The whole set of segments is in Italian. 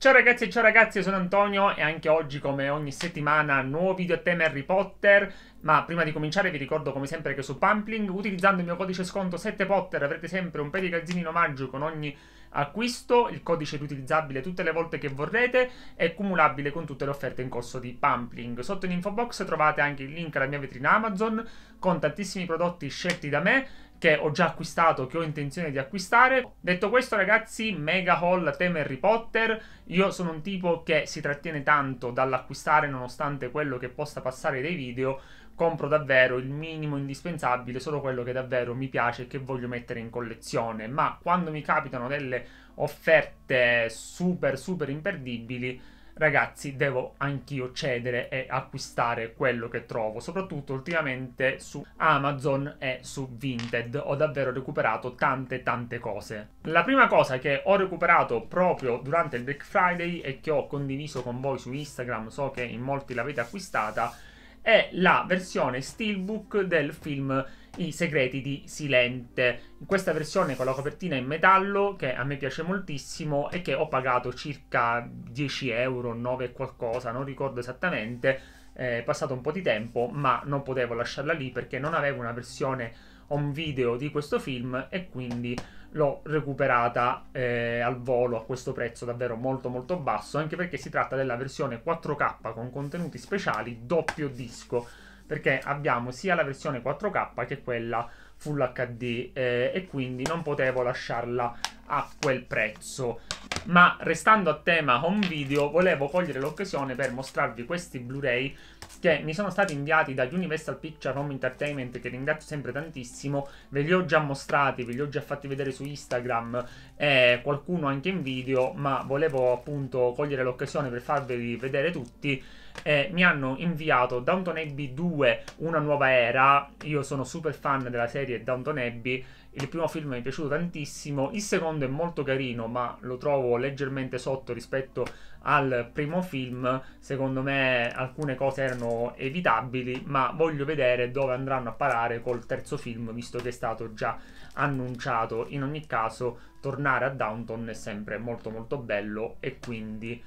Ciao ragazzi e ciao ragazzi, sono Antonio e anche oggi come ogni settimana nuovo video a tema Harry Potter ma prima di cominciare vi ricordo come sempre che su Pumpling utilizzando il mio codice sconto 7Potter avrete sempre un paio di calzini in omaggio con ogni acquisto, il codice è riutilizzabile tutte le volte che vorrete e cumulabile con tutte le offerte in corso di Pumpling. Sotto in info box trovate anche il link alla mia vetrina Amazon con tantissimi prodotti scelti da me che ho già acquistato, che ho intenzione di acquistare. Detto questo ragazzi, mega haul tema Harry Potter, io sono un tipo che si trattiene tanto dall'acquistare nonostante quello che possa passare dai video, compro davvero il minimo indispensabile, solo quello che davvero mi piace e che voglio mettere in collezione, ma quando mi capitano delle offerte super super imperdibili ragazzi devo anch'io cedere e acquistare quello che trovo soprattutto ultimamente su Amazon e su Vinted ho davvero recuperato tante tante cose la prima cosa che ho recuperato proprio durante il Black Friday e che ho condiviso con voi su Instagram so che in molti l'avete acquistata è la versione steelbook del film i segreti di Silente. In questa versione con la copertina in metallo, che a me piace moltissimo e che ho pagato circa 10 euro, 9 qualcosa, non ricordo esattamente, è passato un po' di tempo, ma non potevo lasciarla lì perché non avevo una versione home video di questo film e quindi l'ho recuperata eh, al volo a questo prezzo davvero molto molto basso, anche perché si tratta della versione 4K con contenuti speciali doppio disco perché abbiamo sia la versione 4K che quella Full HD eh, e quindi non potevo lasciarla a quel prezzo. Ma restando a tema home video, volevo cogliere l'occasione per mostrarvi questi Blu-ray che mi sono stati inviati da Universal Picture Home Entertainment, che ringrazio sempre tantissimo. Ve li ho già mostrati, ve li ho già fatti vedere su Instagram eh, qualcuno anche in video, ma volevo appunto cogliere l'occasione per farveli vedere tutti eh, mi hanno inviato Downton Abbey 2 Una nuova era. Io sono super fan della serie Downton Abbey. Il primo film mi è piaciuto tantissimo, il secondo è molto carino, ma lo trovo leggermente sotto rispetto al primo film. Secondo me alcune cose erano evitabili, ma voglio vedere dove andranno a parare col terzo film, visto che è stato già annunciato. In ogni caso, tornare a Downton è sempre molto molto bello e quindi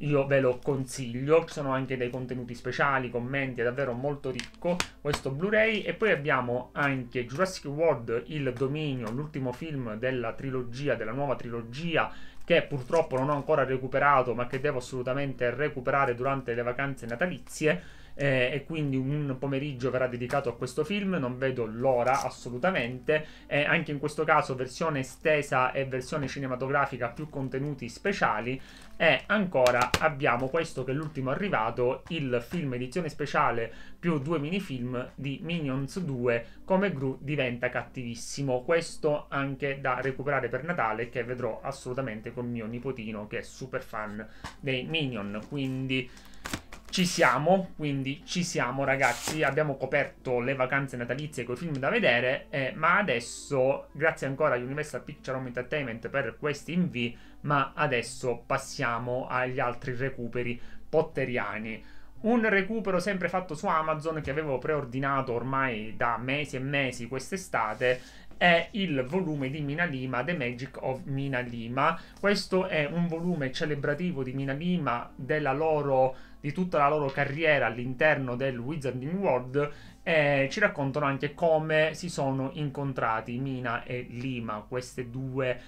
io ve lo consiglio, ci sono anche dei contenuti speciali, commenti, è davvero molto ricco questo Blu-ray e poi abbiamo anche Jurassic World, il dominio, l'ultimo film della trilogia, della nuova trilogia che purtroppo non ho ancora recuperato ma che devo assolutamente recuperare durante le vacanze natalizie eh, e quindi un pomeriggio verrà dedicato a questo film, non vedo l'ora assolutamente, eh, anche in questo caso versione estesa e versione cinematografica più contenuti speciali e ancora abbiamo questo che è l'ultimo arrivato, il film edizione speciale più due minifilm di Minions 2 come Gru diventa cattivissimo, questo anche da recuperare per Natale che vedrò assolutamente con mio nipotino che è super fan dei Minion, quindi ci siamo, quindi ci siamo ragazzi, abbiamo coperto le vacanze natalizie con i film da vedere, eh, ma adesso, grazie ancora a Universal Picture Home Entertainment per questi invii, ma adesso passiamo agli altri recuperi potteriani. Un recupero sempre fatto su Amazon che avevo preordinato ormai da mesi e mesi quest'estate è il volume di Mina Lima, The Magic of Mina Lima. Questo è un volume celebrativo di Mina Lima, della loro di tutta la loro carriera all'interno del Wizarding World e eh, ci raccontano anche come si sono incontrati Mina e Lima, queste due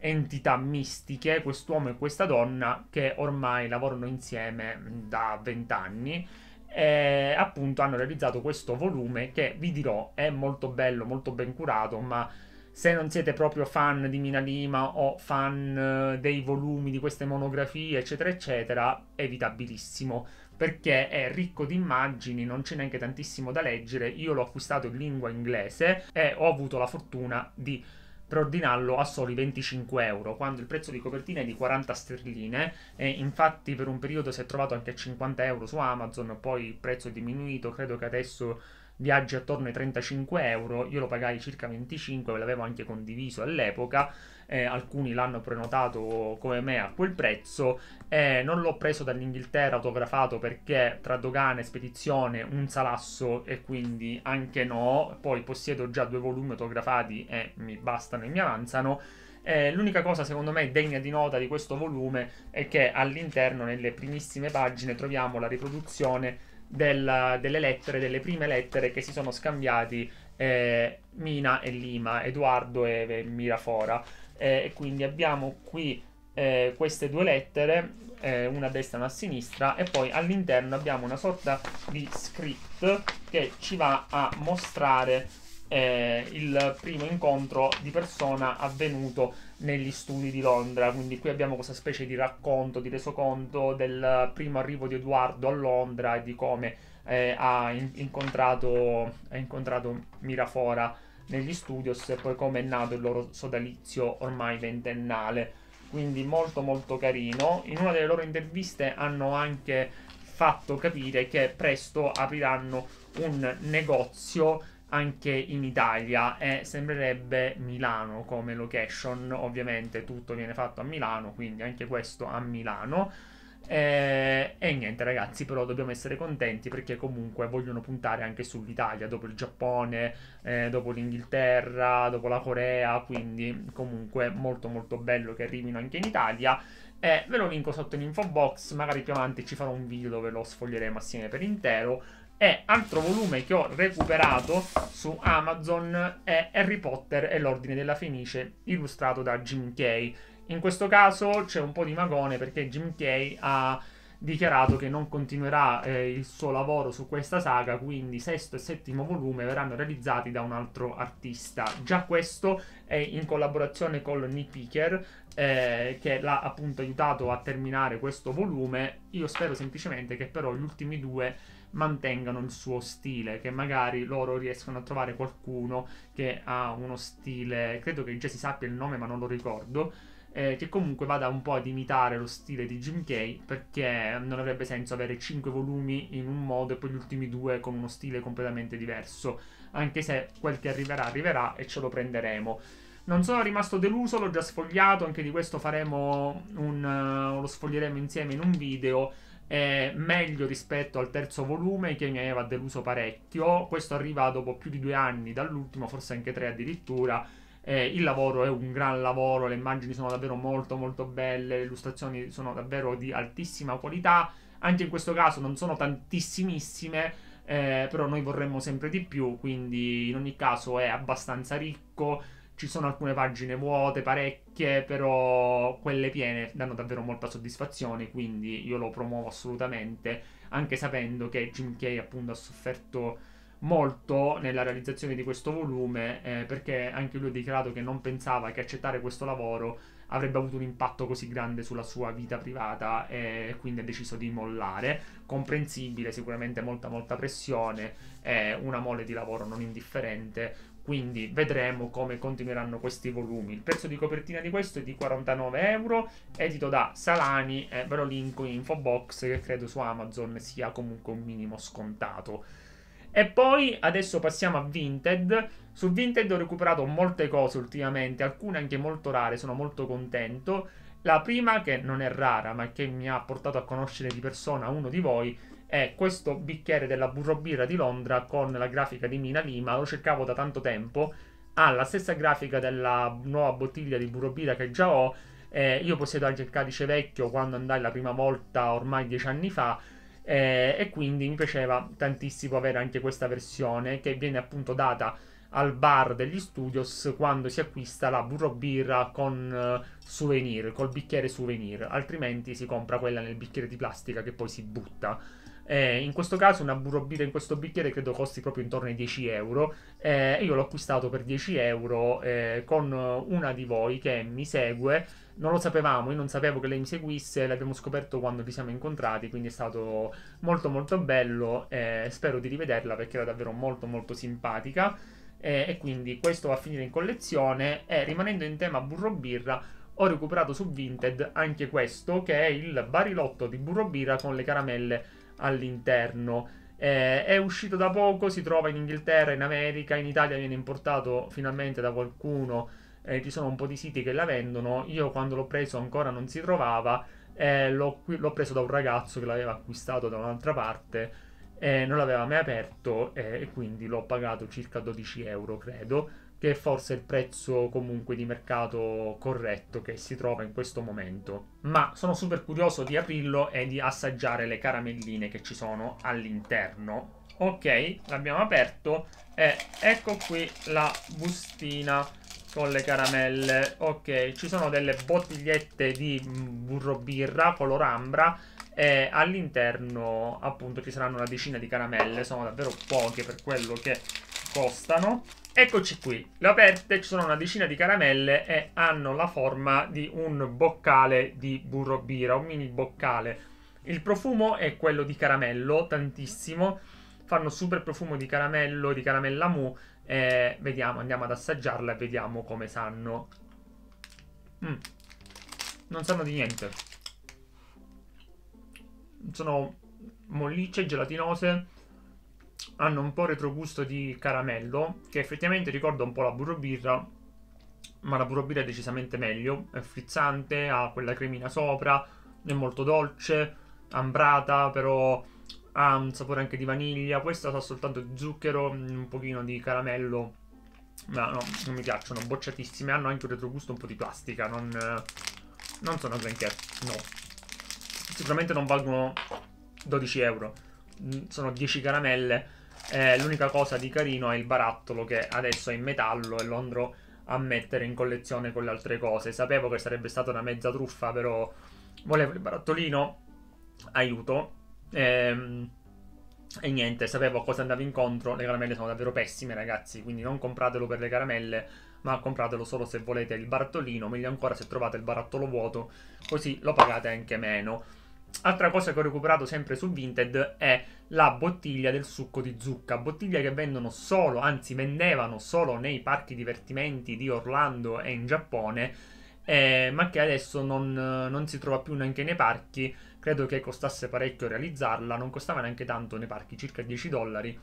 entità mistiche, quest'uomo e questa donna che ormai lavorano insieme da vent'anni e appunto hanno realizzato questo volume che vi dirò è molto bello, molto ben curato, ma se non siete proprio fan di Mina Lima o fan eh, dei volumi di queste monografie, eccetera, eccetera, evitabilissimo perché è ricco di immagini, non c'è neanche tantissimo da leggere. Io l'ho acquistato in lingua inglese e ho avuto la fortuna di preordinarlo a soli 25 euro, quando il prezzo di copertina è di 40 sterline. E infatti, per un periodo si è trovato anche a 50 euro su Amazon, poi il prezzo è diminuito, credo che adesso viaggi attorno ai 35 euro, io lo pagai circa 25, ve l'avevo anche condiviso all'epoca, eh, alcuni l'hanno prenotato come me a quel prezzo, eh, non l'ho preso dall'Inghilterra autografato perché tra dogane e spedizione un salasso e quindi anche no, poi possiedo già due volumi autografati e mi bastano e mi avanzano. Eh, l'unica cosa secondo me degna di nota di questo volume è che all'interno, nelle primissime pagine, troviamo la riproduzione della, delle lettere, delle prime lettere che si sono scambiati eh, Mina e Lima, Edoardo e, e Mirafora. Eh, e quindi abbiamo qui eh, queste due lettere, eh, una a destra e una a sinistra, e poi all'interno abbiamo una sorta di script che ci va a mostrare eh, il primo incontro di persona avvenuto negli studi di Londra. Quindi qui abbiamo questa specie di racconto, di resoconto del primo arrivo di Edoardo a Londra e di come eh, ha, in- incontrato, ha incontrato Mirafora negli studios e poi come è nato il loro sodalizio ormai ventennale. Quindi molto molto carino. In una delle loro interviste hanno anche fatto capire che presto apriranno un negozio anche in Italia e sembrerebbe Milano come location, ovviamente tutto viene fatto a Milano, quindi anche questo a Milano. E, eh, e, niente ragazzi, però dobbiamo essere contenti perché comunque vogliono puntare anche sull'Italia, dopo il Giappone, eh, dopo l'Inghilterra, dopo la Corea, quindi comunque molto molto bello che arrivino anche in Italia. E ve lo linko sotto in info box, magari più avanti ci farò un video dove lo sfoglieremo assieme per intero. E altro volume che ho recuperato su Amazon è Harry Potter e l'Ordine della Fenice, illustrato da Jim Kay. In questo caso c'è un po' di magone perché Jim Kay ha dichiarato che non continuerà eh, il suo lavoro su questa saga, quindi sesto e settimo volume verranno realizzati da un altro artista. Già questo è in collaborazione con Nick Picker, eh, che l'ha appunto aiutato a terminare questo volume. Io spero semplicemente che però gli ultimi due mantengano il suo stile, che magari loro riescano a trovare qualcuno che ha uno stile, credo che già si sappia il nome ma non lo ricordo, eh, che comunque vada un po' ad imitare lo stile di Jim Kay, perché non avrebbe senso avere 5 volumi in un modo e poi gli ultimi due con uno stile completamente diverso, anche se quel che arriverà arriverà e ce lo prenderemo non sono rimasto deluso, l'ho già sfogliato, anche di questo faremo un, uh, lo sfoglieremo insieme in un video. È meglio rispetto al terzo volume che mi aveva deluso parecchio. Questo arriva dopo più di due anni dall'ultimo, forse anche tre addirittura. Eh, il lavoro è un gran lavoro, le immagini sono davvero molto molto belle, le illustrazioni sono davvero di altissima qualità. Anche in questo caso non sono tantissimissime, eh, però noi vorremmo sempre di più, quindi in ogni caso è abbastanza ricco ci sono alcune pagine vuote, parecchie, però quelle piene danno davvero molta soddisfazione, quindi io lo promuovo assolutamente, anche sapendo che Jim Kay appunto ha sofferto molto nella realizzazione di questo volume, eh, perché anche lui ha dichiarato che non pensava che accettare questo lavoro avrebbe avuto un impatto così grande sulla sua vita privata e quindi ha deciso di mollare. Comprensibile, sicuramente molta molta pressione, una mole di lavoro non indifferente, quindi vedremo come continueranno questi volumi. Il prezzo di copertina di questo è di 49 euro, edito da Salani, eh, ve lo linko in info box che credo su Amazon sia comunque un minimo scontato. E poi adesso passiamo a Vinted. Su Vinted ho recuperato molte cose ultimamente, alcune anche molto rare, sono molto contento. La prima, che non è rara, ma che mi ha portato a conoscere di persona uno di voi, è questo bicchiere della burro birra di Londra con la grafica di Mina Lima, lo cercavo da tanto tempo, ha la stessa grafica della nuova bottiglia di burro birra che già ho, eh, io possiedo anche il cadice vecchio quando andai la prima volta ormai dieci anni fa eh, e quindi mi piaceva tantissimo avere anche questa versione che viene appunto data al bar degli studios quando si acquista la burro birra con uh, souvenir, col bicchiere souvenir, altrimenti si compra quella nel bicchiere di plastica che poi si butta. Eh, in questo caso una burrobita in questo bicchiere credo costi proprio intorno ai 10 euro. Eh, io l'ho acquistato per 10 euro eh, con una di voi che mi segue. Non lo sapevamo, io non sapevo che lei mi seguisse, l'abbiamo scoperto quando ci siamo incontrati, quindi è stato molto molto bello. Eh, spero di rivederla perché era davvero molto molto simpatica. Eh, e quindi questo va a finire in collezione. E eh, rimanendo in tema burro birra, ho recuperato su Vinted anche questo che è il barilotto di burro birra con le caramelle all'interno. Eh, è uscito da poco, si trova in Inghilterra, in America, in Italia viene importato finalmente da qualcuno, eh, ci sono un po' di siti che la vendono, io quando l'ho preso ancora non si trovava, eh, l'ho, l'ho, preso da un ragazzo che l'aveva acquistato da un'altra parte, eh, non l'aveva mai aperto eh, e quindi l'ho pagato circa 12 euro credo che è forse il prezzo comunque di mercato corretto che si trova in questo momento. Ma sono super curioso di aprirlo e di assaggiare le caramelline che ci sono all'interno. Ok, l'abbiamo aperto e ecco qui la bustina con le caramelle. Ok, ci sono delle bottigliette di burro birra color ambra e all'interno appunto ci saranno una decina di caramelle, sono davvero poche per quello che costano. Eccoci qui, le aperte ci sono una decina di caramelle e hanno la forma di un boccale di burro birra, un mini boccale. Il profumo è quello di caramello, tantissimo. Fanno super profumo di caramello, di caramella mu. E vediamo, andiamo ad assaggiarla e vediamo come sanno. Mm. Non sanno di niente. Sono mollicce, gelatinose hanno un po' retrogusto di caramello, che effettivamente ricorda un po' la burro birra, ma la burro birra è decisamente meglio, è frizzante, ha quella cremina sopra, è molto dolce, ambrata, però ha un sapore anche di vaniglia, questa sa soltanto di zucchero, un pochino di caramello, ma no, non mi piacciono, bocciatissime, hanno anche un retrogusto un po' di plastica, non, non sono granché, no. Sicuramente non valgono 12 euro, mm, sono 10 caramelle, eh, l'unica cosa di carino è il barattolo che adesso è in metallo e lo andrò a mettere in collezione con le altre cose. Sapevo che sarebbe stata una mezza truffa, però volevo il barattolino, aiuto. Ehm, e niente, sapevo cosa andavo incontro. Le caramelle sono davvero pessime, ragazzi, quindi non compratelo per le caramelle, ma compratelo solo se volete il barattolino. Meglio ancora se trovate il barattolo vuoto, così lo pagate anche meno. Altra cosa che ho recuperato sempre su Vinted è la bottiglia del succo di zucca, bottiglia che vendono solo, anzi vendevano solo nei parchi divertimenti di Orlando e in Giappone, eh, ma che adesso non, non, si trova più neanche nei parchi, credo che costasse parecchio realizzarla, non costava neanche tanto nei parchi, circa 10 dollari,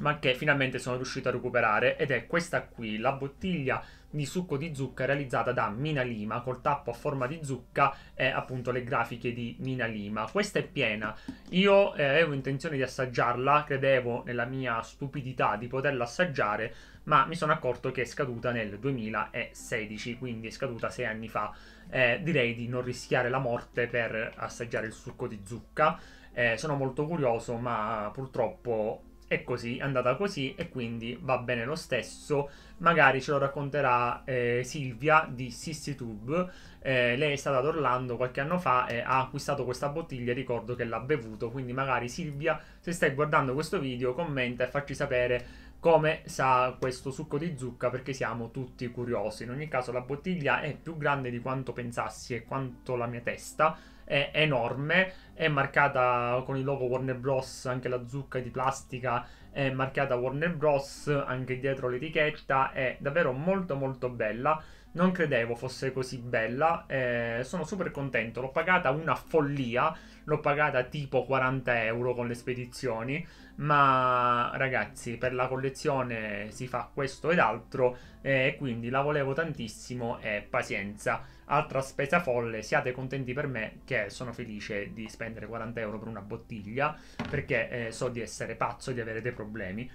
ma che finalmente sono riuscito a recuperare ed è questa qui, la bottiglia di succo di zucca realizzata da Mina Lima col tappo a forma di zucca e appunto le grafiche di Mina Lima. Questa è piena. Io eh, avevo intenzione di assaggiarla, credevo nella mia stupidità di poterla assaggiare, ma mi sono accorto che è scaduta nel 2016, quindi è scaduta sei anni fa. Eh, direi di non rischiare la morte per assaggiare il succo di zucca. Eh, sono molto curioso, ma purtroppo è così, è andata così e quindi va bene lo stesso. Magari ce lo racconterà eh, Silvia di SissyTube. Eh, lei è stata ad Orlando qualche anno fa e ha acquistato questa bottiglia, ricordo che l'ha bevuto, quindi magari Silvia, se stai guardando questo video, commenta e facci sapere come sa questo succo di zucca perché siamo tutti curiosi. In ogni caso la bottiglia è più grande di quanto pensassi e quanto la mia testa è enorme, è marcata con il logo Warner Bros, anche la zucca di plastica è marcata Warner Bros, anche dietro l'etichetta, è davvero molto molto bella. Non credevo fosse così bella, eh, sono super contento, l'ho pagata una follia, l'ho pagata tipo 40 euro con le spedizioni, ma ragazzi per la collezione si fa questo ed altro, eh, e eh, quindi la volevo tantissimo e eh, pazienza. Altra spesa folle, siate contenti per me che sono felice di spendere 40 euro per una bottiglia perché eh, so di essere pazzo e di avere dei problemi.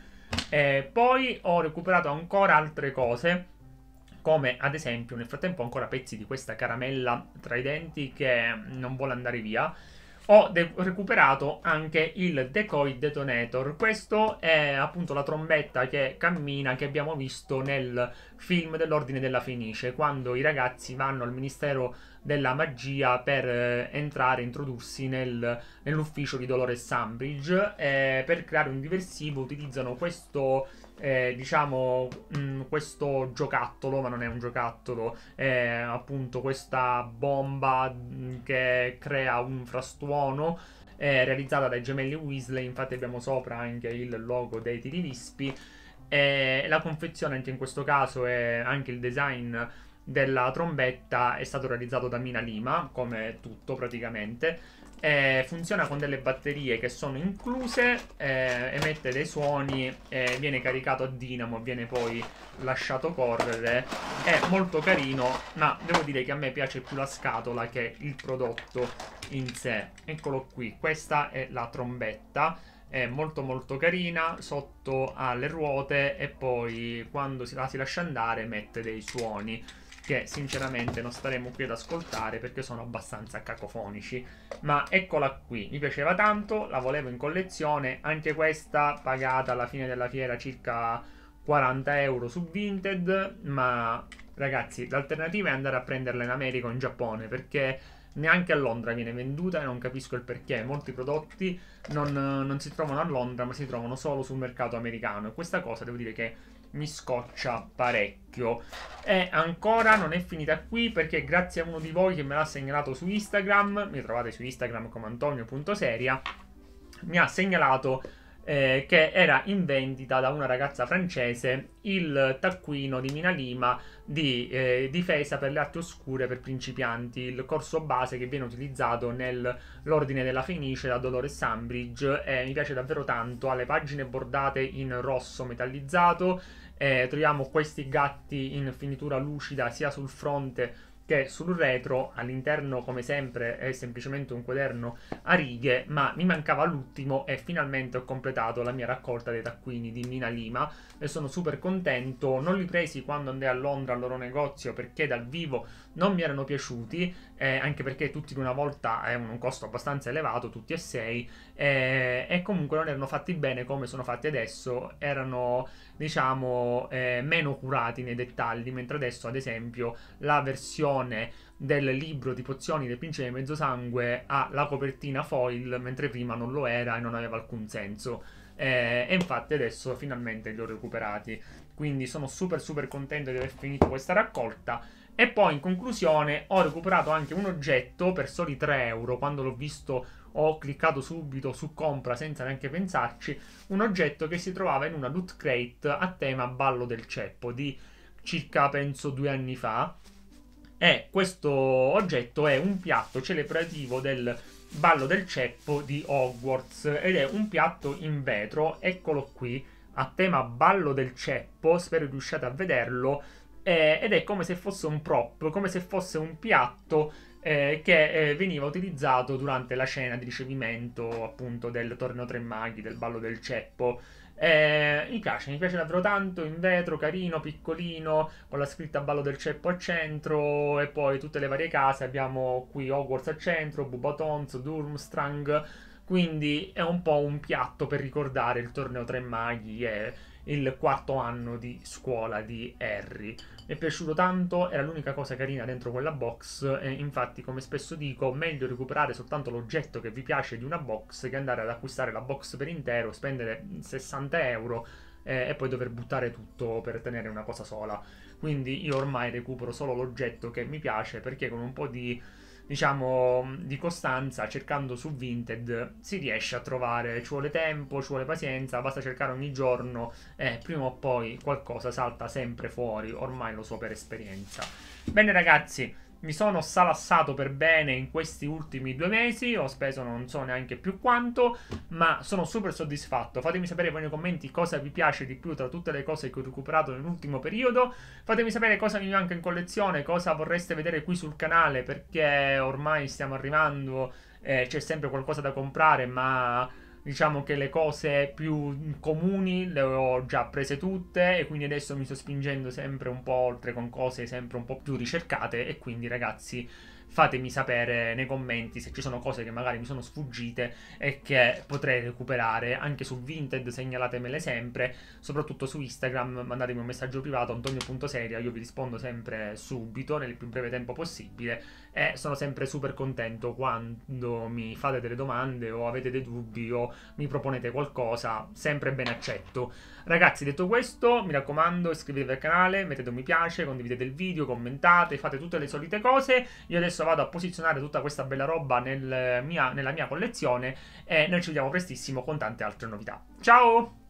Eh, poi ho recuperato ancora altre cose come ad esempio nel frattempo ancora pezzi di questa caramella tra i denti che non vuole andare via ho de- recuperato anche il Decoy Detonator. Questo è appunto la trombetta che cammina che abbiamo visto nel film dell'Ordine della Fenice, quando i ragazzi vanno al Ministero della magia per eh, entrare, introdursi nel, nell'ufficio di Dolores Sambridge. Eh, per creare un diversivo utilizzano questo, eh, diciamo, mh, mm, questo giocattolo, ma non è un giocattolo, è appunto questa bomba mh, mm, che crea un frastuono realizzata dai gemelli Weasley, infatti abbiamo sopra anche il logo dei tiri tirivispi. E la confezione anche in questo caso è anche il design della trombetta è stato realizzato da Mina Lima, come tutto praticamente. E eh, funziona con delle batterie che sono incluse, eh, emette dei suoni, eh, viene caricato a dinamo, viene poi lasciato correre. È molto carino, ma devo dire che a me piace più la scatola che il prodotto in sé. Eccolo qui, questa è la trombetta è molto molto carina, sotto alle ruote e poi quando la si lascia andare mette dei suoni che sinceramente non staremo qui ad ascoltare perché sono abbastanza cacofonici. Ma eccola qui, mi piaceva tanto, la volevo in collezione, anche questa pagata alla fine della fiera circa 40 euro su Vinted, ma ragazzi l'alternativa è andare a prenderla in America o in Giappone perché neanche a Londra viene venduta e non capisco il perché. Molti prodotti non, non si trovano a Londra, ma si trovano solo sul mercato americano. E questa cosa devo dire che mi scoccia parecchio. E ancora non è finita qui perché grazie a uno di voi che me l'ha segnalato su Instagram, mi trovate su Instagram come antonio.seria, mi ha segnalato eh, che era in vendita da una ragazza francese il taccuino di Mina Lima di eh, difesa per le arti oscure per principianti, il corso base che viene utilizzato nell'Ordine della Fenice da Dolores Sambridge eh, mi piace davvero tanto, ha le pagine bordate in rosso metallizzato, eh, troviamo questi gatti in finitura lucida sia sul fronte che sul retro all'interno come sempre è semplicemente un quaderno a righe ma mi mancava l'ultimo e finalmente ho completato la mia raccolta dei taccuini di Mina Lima e sono super contento non li presi quando andai a Londra al loro negozio perché dal vivo non mi erano piaciuti eh, anche perché tutti di una volta è eh, un costo abbastanza elevato tutti e sei eh, e comunque non erano fatti bene come sono fatti adesso erano diciamo, eh, meno curati nei dettagli, mentre adesso, ad esempio, la versione del libro di pozioni del principe mezzosangue ha la copertina foil, mentre prima non lo era e non aveva alcun senso. Eh, e infatti adesso finalmente li ho recuperati. Quindi sono super super contento di aver finito questa raccolta. E poi in conclusione ho recuperato anche un oggetto per soli 3 euro quando l'ho visto ho cliccato subito su compra senza neanche pensarci un oggetto che si trovava in una loot crate a tema ballo del ceppo di circa penso due anni fa e questo oggetto è un piatto celebrativo del ballo del ceppo di Hogwarts ed è un piatto in vetro eccolo qui a tema ballo del ceppo spero riusciate a vederlo eh, ed è come se fosse un prop come se fosse un piatto eh, che eh, veniva utilizzato durante la scena di ricevimento appunto del Torneo Tre Maghi, del ballo del ceppo. Eh, mi piace, mi piace davvero tanto, in vetro, carino, piccolino, con la scritta Ballo del Ceppo al centro e poi tutte le varie case, abbiamo qui Hogwarts al centro, Bubatons, Durmstrang, quindi è un po' un piatto per ricordare il torneo Tre Maghi e il quarto anno di scuola di Harry è piaciuto tanto, era l'unica cosa carina dentro quella box e infatti come spesso dico meglio recuperare soltanto l'oggetto che vi piace di una box che andare ad acquistare la box per intero, spendere 60 euro eh, e poi dover buttare tutto per tenere una cosa sola. Quindi io ormai recupero solo l'oggetto che mi piace perché con un po' di diciamo, di costanza, cercando su Vinted, si riesce a trovare, ci vuole tempo, ci vuole pazienza, basta cercare ogni giorno e eh, prima o poi qualcosa salta sempre fuori, ormai lo so per esperienza. Bene ragazzi, mi sono salassato per bene in questi ultimi due mesi, ho speso non so neanche più quanto, ma sono super soddisfatto. Fatemi sapere voi nei commenti cosa vi piace di più tra tutte le cose che ho recuperato nell'ultimo periodo. Fatemi sapere cosa mi manca in collezione, cosa vorreste vedere qui sul canale, perché ormai stiamo arrivando, eh, c'è sempre qualcosa da comprare, ma Diciamo che le cose più comuni le ho già prese tutte e quindi adesso mi sto spingendo sempre un po' oltre con cose sempre un po' più ricercate e quindi ragazzi fatemi sapere nei commenti se ci sono cose che magari mi sono sfuggite e che potrei recuperare anche su Vinted, segnalatemele sempre, soprattutto su Instagram, mandatemi un messaggio privato antonio.seria, io vi rispondo sempre subito nel più breve tempo possibile e sono sempre super contento quando mi fate delle domande o avete dei dubbi o mi proponete qualcosa, sempre ben accetto. Ragazzi, detto questo, mi raccomando, iscrivetevi al canale, mettete un mi piace, condividete il video, commentate, fate tutte le solite cose. Io adesso adesso vado a posizionare tutta questa bella roba nel eh, mia, nella mia collezione e noi ci vediamo prestissimo con tante altre novità. Ciao!